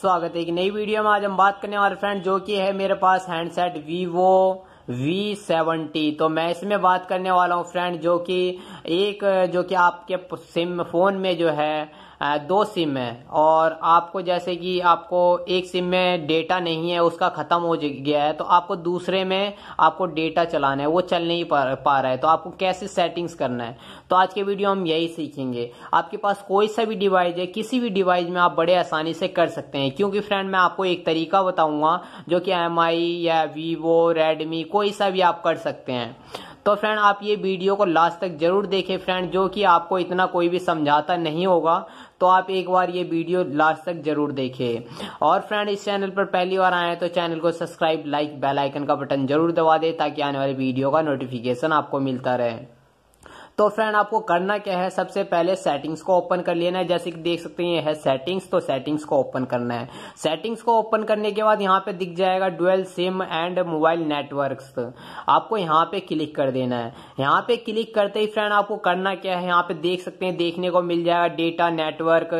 स्वागत है एक नई वीडियो में आज हम बात करने वाले फ्रेंड जो कि है मेरे पास हैंडसेट वीवो वी सेवेंटी तो मैं इसमें बात करने वाला हूँ फ्रेंड जो कि एक जो कि आपके सिम फोन में जो है दो सिम है और आपको जैसे कि आपको एक सिम में डेटा नहीं है उसका ख़त्म हो गया है तो आपको दूसरे में आपको डेटा चलाना है वो चल नहीं पा पा रहा है तो आपको कैसे सेटिंग्स करना है तो आज के वीडियो हम यही सीखेंगे आपके पास कोई सा भी डिवाइस है किसी भी डिवाइस में आप बड़े आसानी से कर सकते हैं क्योंकि फ्रेंड मैं आपको एक तरीका बताऊंगा जो कि एम या वीवो रेडमी कोई सा भी आप कर सकते हैं तो फ्रेंड आप ये वीडियो को लास्ट तक जरूर देखें फ्रेंड जो कि आपको इतना कोई भी समझाता नहीं होगा तो आप एक बार ये वीडियो लास्ट तक जरूर देखें और फ्रेंड इस चैनल पर पहली बार आए तो चैनल को सब्सक्राइब लाइक बेल आइकन का बटन जरूर दबा दें ताकि आने वाले वीडियो का नोटिफिकेशन आपको मिलता रहे तो फ्रेंड आपको करना क्या है सबसे पहले सेटिंग्स को ओपन कर लेना है जैसे कि देख सकते हैं ये है सेटिंग्स तो सेटिंग्स को ओपन करना है सेटिंग्स को ओपन करने के बाद यहाँ पे दिख जाएगा dual SIM and mobile networks आपको यहाँ पे क्लिक कर देना है यहाँ पे क्लिक करते ही फ्रेंड आपको करना क्या है यहाँ पे देख सकते हैं देखने को मिल जाएगा डेटा नेटवर्क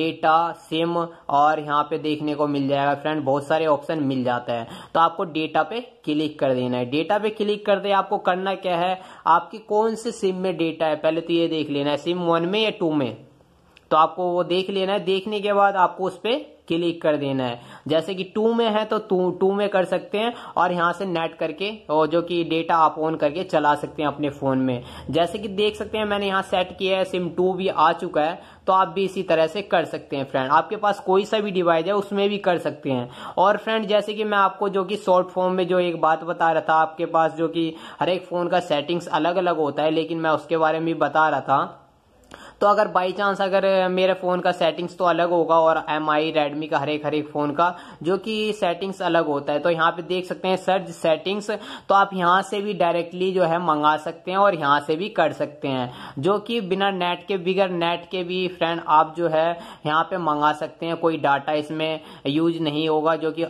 डेटा सिम और यहाँ पे देखने को मिल जाएगा फ्रेंड बहुत सारे ऑप्शन मिल जाता है तो आपको डेटा पे क्लिक कर देना है डेटा पे क्लिक करते आपको करना क्या है आपकी कौन से सिम में डेटा है पहले तो ये देख लेना है सिम वन में या टू में तो आपको वो देख लेना है देखने के बाद आपको उस पर क्लिक कर देना है जैसे कि टू में है तो टू टू में कर सकते हैं और यहाँ से नेट करके और जो कि डेटा आप ऑन करके चला सकते हैं अपने फ़ोन में जैसे कि देख सकते हैं मैंने यहाँ सेट किया है सिम टू भी आ चुका है तो आप भी इसी तरह से कर सकते हैं फ्रेंड आपके पास कोई सा भी डिवाइस है उसमें भी कर सकते हैं और फ्रेंड जैसे कि मैं आपको जो कि शॉर्ट फॉर्म में जो एक बात बता रहा था आपके पास जो कि हर एक फ़ोन का सेटिंग्स अलग अलग होता है लेकिन मैं उसके बारे में भी बता रहा था तो अगर बाई चांस अगर मेरे फ़ोन का सेटिंग्स तो अलग होगा और एम आई रेडमी का हर एक हर एक फ़ोन का जो कि सेटिंग्स अलग होता है तो यहाँ पे देख सकते हैं सर्च सेटिंग्स तो आप यहाँ से भी डायरेक्टली जो है मंगा सकते हैं और यहाँ से भी कर सकते हैं जो कि बिना नेट के बिगर नेट के भी फ्रेंड आप जो है यहाँ पे मंगा सकते हैं कोई डाटा इसमें यूज नहीं होगा जो कि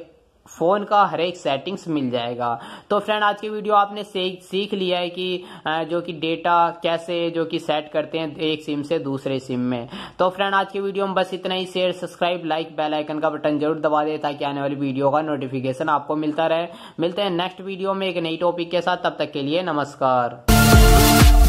फ़ोन का हर एक सेटिंग्स मिल जाएगा तो फ्रेंड आज की वीडियो आपने सीख लिया है कि जो कि डेटा कैसे जो कि सेट करते हैं एक सिम से दूसरे सिम में तो फ्रेंड आज की वीडियो में बस इतना ही share subscribe like bell icon का बटन जरूर दबा दें ताकि आने वाली वीडियो का नोटिफिकेशन आपको मिलता रहे मिलते हैं नेक्स्ट वीडियो में एक नई टॉपिक के साथ तब तक के लिए नमस्कार